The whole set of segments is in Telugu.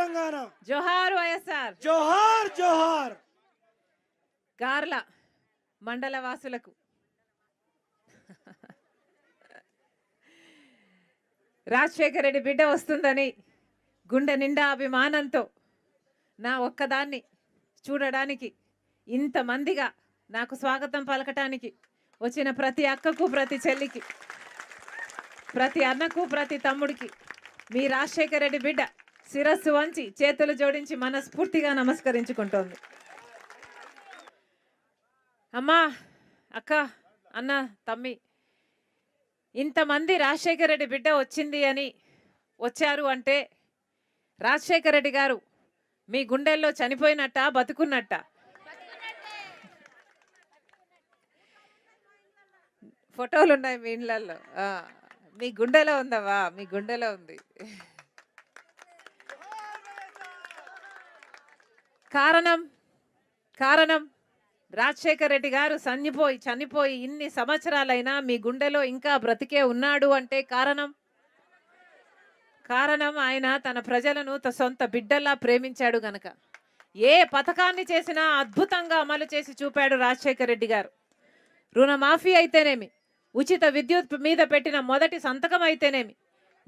తెలంగాణ జోహార్ వైఎస్ఆర్ జోహార్ జోహార్ గార్ల మండల వాసులకు రాజశేఖర రెడ్డి బిడ్డ వస్తుందని గుండె నిండా అభిమానంతో నా ఒక్కదాన్ని చూడడానికి ఇంతమందిగా నాకు స్వాగతం పలకటానికి వచ్చిన ప్రతి అక్కకు ప్రతి చెల్లికి ప్రతి అన్నకు ప్రతి తమ్ముడికి మీ రాజశేఖర రెడ్డి బిడ్డ శిరస్సు వంచి చేతులు జోడించి మనస్ఫూర్తిగా నమస్కరించుకుంటోంది అమ్మా అక్క అన్న తమ్మి ఇంతమంది రాజశేఖర రెడ్డి బిడ్డ వచ్చింది అని వచ్చారు అంటే రాజశేఖర రెడ్డి గారు మీ గుండెల్లో చనిపోయినట్ట బతుకున్నట్ట ఫోటోలు ఉన్నాయి మీ ఇండ్లలో మీ గుండెలో ఉందవా మీ గుండెలో ఉంది కారణం కారణం రాజశేఖర్ రెడ్డి గారు చనిపోయి చనిపోయి ఇన్ని సంవత్సరాలైనా మీ గుండెలో ఇంకా బ్రతికే ఉన్నాడు అంటే కారణం కారణం ఆయన తన ప్రజలను సొంత బిడ్డల్లా ప్రేమించాడు గనక ఏ పథకాన్ని చేసినా అద్భుతంగా అమలు చేసి చూపాడు రాజశేఖర రెడ్డి గారు రుణమాఫీ అయితేనేమి ఉచిత విద్యుత్ మీద పెట్టిన మొదటి సంతకం అయితేనేమి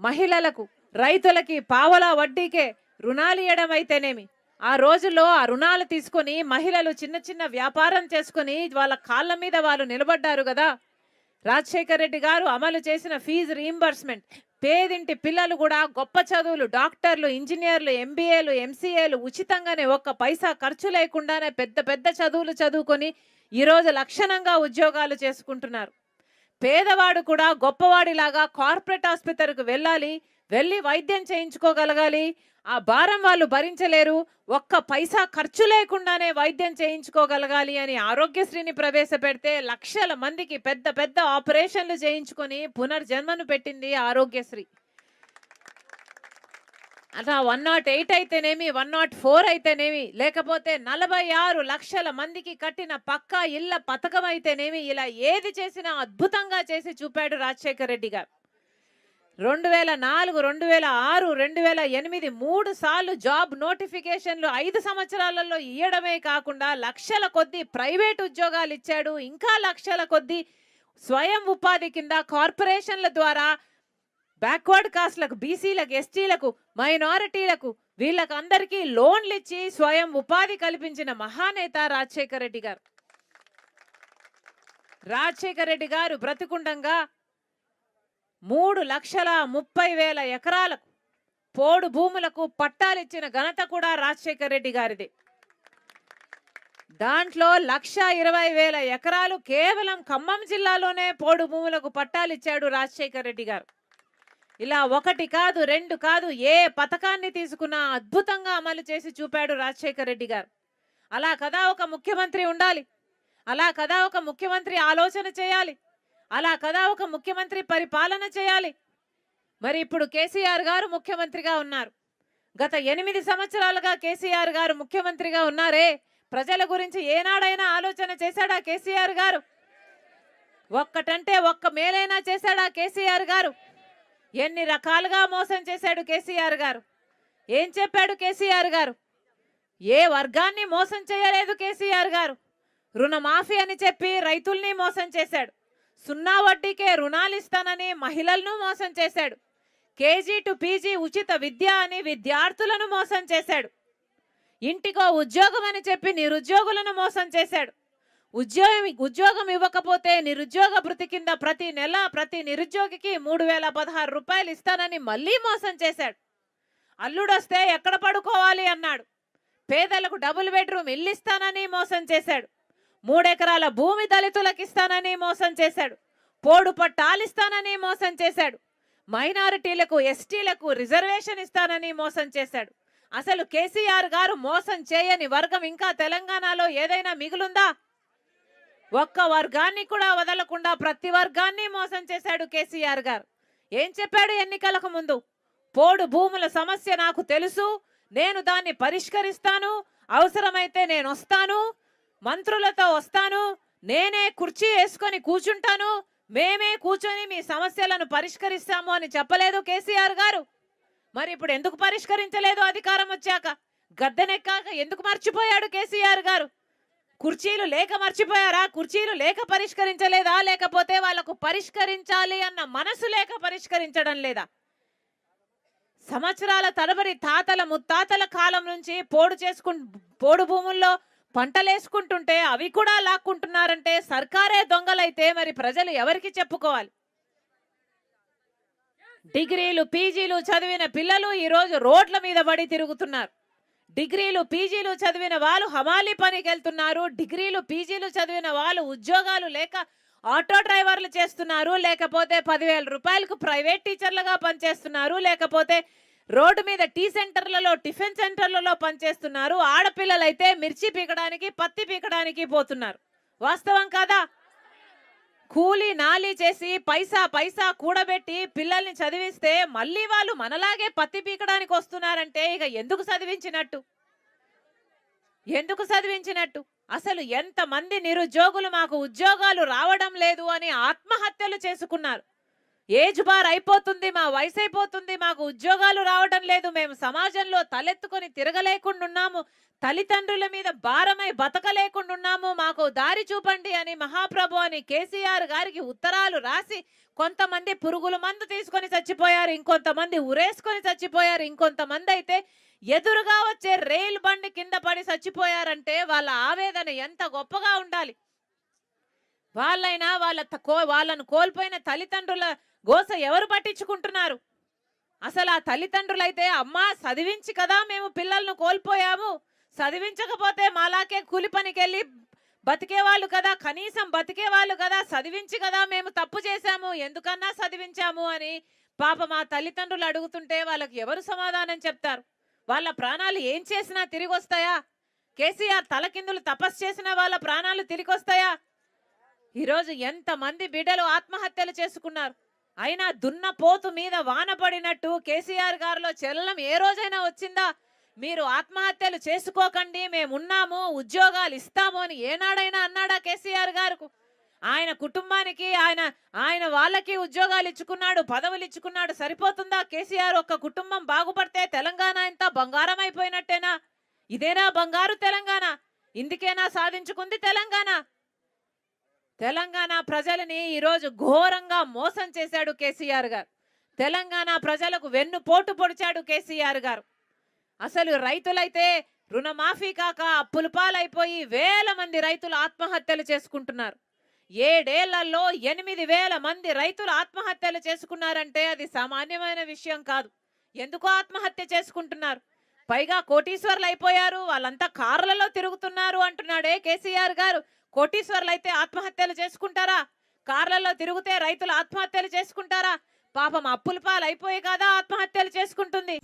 మహిళలకు రైతులకి పావలా వడ్డీకే రుణాలు ఇవ్వడం అయితేనేమి ఆ రోజుల్లో ఆ రుణాలు తీసుకొని మహిళలు చిన్న చిన్న వ్యాపారం చేసుకొని వాళ్ళ కాళ్ళ మీద వాళ్ళు నిలబడ్డారు కదా రాజశేఖర్ రెడ్డి గారు అమలు చేసిన ఫీజు రీఎంబర్స్మెంట్ పేదింటి పిల్లలు కూడా గొప్ప చదువులు డాక్టర్లు ఇంజనీర్లు ఎంబీఏలు ఎంసీఏలు ఉచితంగానే ఒక్క పైసా ఖర్చు లేకుండానే పెద్ద పెద్ద చదువులు చదువుకొని ఈరోజు లక్షణంగా ఉద్యోగాలు చేసుకుంటున్నారు పేదవాడు కూడా గొప్పవాడిలాగా కార్పొరేట్ ఆసుపత్రికి వెళ్ళాలి వెళ్ళి వైద్యం చేయించుకోగలగాలి ఆ భారం వాళ్ళు భరించలేరు ఒక్క పైసా ఖర్చు లేకుండానే వైద్యం చేయించుకోగలగాలి అని ఆరోగ్యశ్రీని ప్రవేశపెడితే లక్షల మందికి పెద్ద పెద్ద ఆపరేషన్లు చేయించుకొని పునర్జన్మను పెట్టింది ఆరోగ్యశ్రీ అట్లా వన్ నాట్ ఎయిట్ అయితేనేమి వన్ నాట్ ఫోర్ అయితేనేమి లేకపోతే నలభై ఆరు లక్షల మందికి కట్టిన పక్కా ఇళ్ళ పథకం అయితేనేమి ఇలా ఏది చేసినా అద్భుతంగా చేసి చూపాడు రాజశేఖర రెడ్డి గారు రెండు వేల నాలుగు రెండు వేల ఆరు రెండు వేల ఎనిమిది మూడు సార్లు జాబ్ నోటిఫికేషన్లు ఐదు సంవత్సరాలలో ఇవ్వడమే కాకుండా లక్షల కొద్ది ప్రైవేట్ ఉద్యోగాలు ఇచ్చాడు ఇంకా లక్షల కొద్ది స్వయం ఉపాధి కింద కార్పొరేషన్ల ద్వారా బ్యాక్వర్డ్ కాస్ట్లకు బీసీలకు ఎస్టీలకు మైనారిటీలకు వీళ్ళకు అందరికీ లోన్లు ఇచ్చి స్వయం ఉపాధి కల్పించిన మహానేత రాజశేఖర రెడ్డి గారు రాజశేఖర రెడ్డి గారు బ్రతికుండంగా మూడు లక్షల ముప్పై వేల ఎకరాలకు పోడు భూములకు పట్టాలిచ్చిన ఘనత కూడా రాజశేఖర రెడ్డి గారిది దాంట్లో లక్ష ఇరవై వేల ఎకరాలు కేవలం ఖమ్మం జిల్లాలోనే పోడు భూములకు పట్టాలిచ్చాడు రాజశేఖర రెడ్డి గారు ఇలా ఒకటి కాదు రెండు కాదు ఏ పథకాన్ని తీసుకున్నా అద్భుతంగా అమలు చేసి చూపాడు రాజశేఖర రెడ్డి గారు అలా కదా ఒక ముఖ్యమంత్రి ఉండాలి అలా కదా ఒక ముఖ్యమంత్రి ఆలోచన చేయాలి అలా కదా ఒక ముఖ్యమంత్రి పరిపాలన చేయాలి మరి ఇప్పుడు కేసీఆర్ గారు ముఖ్యమంత్రిగా ఉన్నారు గత ఎనిమిది సంవత్సరాలుగా కేసీఆర్ గారు ముఖ్యమంత్రిగా ఉన్నారే ప్రజల గురించి ఏనాడైనా ఆలోచన చేశాడా కేసీఆర్ గారు ఒక్కటంటే ఒక్క మేలైనా చేశాడా కేసీఆర్ గారు ఎన్ని రకాలుగా మోసం చేశాడు కేసీఆర్ గారు ఏం చెప్పాడు కేసీఆర్ గారు ఏ వర్గాన్ని మోసం చేయలేదు కేసీఆర్ గారు రుణమాఫీ అని చెప్పి రైతుల్ని మోసం చేశాడు సున్నా వడ్డీకే రుణాలు ఇస్తానని మహిళలను మోసం చేశాడు కేజీ టు పీజీ ఉచిత విద్య అని విద్యార్థులను మోసం చేశాడు ఇంటికో ఉద్యోగం అని చెప్పి నిరుద్యోగులను మోసం చేశాడు ఉద్యోగం ఉద్యోగం ఇవ్వకపోతే నిరుద్యోగ భృతి కింద ప్రతి నెల ప్రతి నిరుద్యోగికి మూడు వేల పదహారు రూపాయలు ఇస్తానని మళ్ళీ మోసం చేశాడు అల్లుడొస్తే ఎక్కడ పడుకోవాలి అన్నాడు పేదలకు డబుల్ బెడ్రూమ్ ఇల్లు ఇస్తానని మోసం చేశాడు మూడెకరాల భూమి దళితులకు ఇస్తానని మోసం చేశాడు పోడు పట్టాలిస్తానని మోసం చేశాడు మైనారిటీలకు ఎస్టీలకు రిజర్వేషన్ ఇస్తానని మోసం చేశాడు అసలు కేసీఆర్ గారు మోసం చేయని వర్గం ఇంకా తెలంగాణలో ఏదైనా మిగులుందా ఒక్క వర్గాన్ని కూడా వదలకుండా ప్రతి వర్గాన్ని మోసం చేశాడు కేసీఆర్ గారు ఏం చెప్పాడు ఎన్నికలకు ముందు పోడు భూముల సమస్య నాకు తెలుసు నేను దాన్ని పరిష్కరిస్తాను అవసరమైతే నేను వస్తాను మంత్రులతో వస్తాను నేనే కుర్చీ వేసుకొని కూర్చుంటాను మేమే కూర్చొని మీ సమస్యలను పరిష్కరిస్తాము అని చెప్పలేదు కేసీఆర్ గారు మరి ఇప్పుడు ఎందుకు పరిష్కరించలేదు అధికారం వచ్చాక గద్దెనెక్కాక ఎందుకు మర్చిపోయాడు కేసీఆర్ గారు కుర్చీలు లేక మర్చిపోయారా కుర్చీలు లేక పరిష్కరించలేదా లేకపోతే వాళ్లకు పరిష్కరించాలి అన్న మనసు లేక పరిష్కరించడం లేదా సంవత్సరాల తడబడి తాతల ముత్తాతల కాలం నుంచి పోడు చేసుకు పోడు భూముల్లో పంటలేసుకుంటుంటే అవి కూడా లాక్కుంటున్నారంటే సర్కారే దొంగలైతే మరి ప్రజలు ఎవరికి చెప్పుకోవాలి డిగ్రీలు పీజీలు చదివిన పిల్లలు ఈరోజు రోడ్ల మీద పడి తిరుగుతున్నారు డిగ్రీలు పీజీలు చదివిన వాళ్ళు హమాలీ పనికి వెళ్తున్నారు డిగ్రీలు పీజీలు చదివిన వాళ్ళు ఉద్యోగాలు లేక ఆటో డ్రైవర్లు చేస్తున్నారు లేకపోతే పదివేల రూపాయలకు ప్రైవేట్ టీచర్లుగా పనిచేస్తున్నారు లేకపోతే రోడ్డు మీద టీ సెంటర్లలో టిఫిన్ సెంటర్లలో పనిచేస్తున్నారు ఆడపిల్లలైతే మిర్చి పీకడానికి పత్తి పీకడానికి పోతున్నారు వాస్తవం కాదా కూలి నాలి చేసి పైసా పైసా కూడబెట్టి పిల్లల్ని చదివిస్తే మళ్ళీ వాళ్ళు మనలాగే పత్తి పీకడానికి వస్తున్నారంటే ఇక ఎందుకు చదివించినట్టు ఎందుకు చదివించినట్టు అసలు ఎంతమంది నిరుద్యోగులు మాకు ఉద్యోగాలు రావడం లేదు అని ఆత్మహత్యలు చేసుకున్నారు ఏజ్ బార్ అయిపోతుంది మా వయసు అయిపోతుంది మాకు ఉద్యోగాలు రావడం లేదు మేము సమాజంలో తలెత్తుకొని తిరగలేకుండా ఉన్నాము తల్లిదండ్రుల మీద భారమై బతకలేకుండా ఉన్నాము మాకు దారి చూపండి అని మహాప్రభు అని కేసీఆర్ గారికి ఉత్తరాలు రాసి కొంతమంది పురుగుల మందు తీసుకొని చచ్చిపోయారు ఇంకొంతమంది ఉరేసుకొని చచ్చిపోయారు ఇంకొంతమంది అయితే ఎదురుగా వచ్చే రైల్ బండి కింద పడి చచ్చిపోయారంటే వాళ్ళ ఆవేదన ఎంత గొప్పగా ఉండాలి వాళ్ళైనా వాళ్ళ వాళ్ళను కోల్పోయిన తల్లిదండ్రుల గోస ఎవరు పట్టించుకుంటున్నారు అసలు ఆ తల్లిదండ్రులైతే అమ్మా చదివించి కదా మేము పిల్లలను కోల్పోయాము చదివించకపోతే మాలాకే కూలి పనికెళ్ళి బతికేవాళ్ళు కదా కనీసం బతికేవాళ్ళు కదా చదివించి కదా మేము తప్పు చేశాము ఎందుకన్నా చదివించాము అని పాప మా తల్లిదండ్రులు అడుగుతుంటే వాళ్ళకి ఎవరు సమాధానం చెప్తారు వాళ్ళ ప్రాణాలు ఏం చేసినా తిరిగి వస్తాయా కేసీఆర్ తలకిందులు తపస్సు చేసిన వాళ్ళ ప్రాణాలు తిరిగి వస్తాయా ఈరోజు ఎంతమంది బిడ్డలు ఆత్మహత్యలు చేసుకున్నారు అయినా దున్నపోతు మీద వాన పడినట్టు కేసీఆర్ గారిలో చెల్లం ఏ రోజైనా వచ్చిందా మీరు ఆత్మహత్యలు చేసుకోకండి మేమున్నాము ఉద్యోగాలు ఇస్తాము అని ఏనాడైనా అన్నాడా కేసీఆర్ గారు ఆయన కుటుంబానికి ఆయన ఆయన వాళ్ళకి ఉద్యోగాలు ఇచ్చుకున్నాడు పదవులు ఇచ్చుకున్నాడు సరిపోతుందా కేసీఆర్ ఒక్క కుటుంబం బాగుపడితే తెలంగాణ ఇంత బంగారం అయిపోయినట్టేనా ఇదేనా బంగారు తెలంగాణ ఇందుకేనా సాధించుకుంది తెలంగాణ తెలంగాణ ప్రజలని ఈరోజు ఘోరంగా మోసం చేశాడు కేసీఆర్ గారు తెలంగాణ ప్రజలకు వెన్ను పోటు పొడిచాడు కేసీఆర్ గారు అసలు రైతులైతే రుణమాఫీ కాక అప్పులు పాలైపోయి వేల మంది రైతులు ఆత్మహత్యలు చేసుకుంటున్నారు ఏడేళ్లలో ఎనిమిది వేల మంది రైతులు ఆత్మహత్యలు చేసుకున్నారంటే అది సామాన్యమైన విషయం కాదు ఎందుకు ఆత్మహత్య చేసుకుంటున్నారు పైగా కోటీశ్వర్లు అయిపోయారు వాళ్ళంతా కార్లలో తిరుగుతున్నారు అంటున్నాడే కేసీఆర్ గారు కోటీశ్వర్లు అయితే ఆత్మహత్యలు చేసుకుంటారా కార్లలో తిరిగితే రైతులు ఆత్మహత్యలు చేసుకుంటారా పాపం అప్పుల పాలైపోయి కదా ఆత్మహత్యలు చేసుకుంటుంది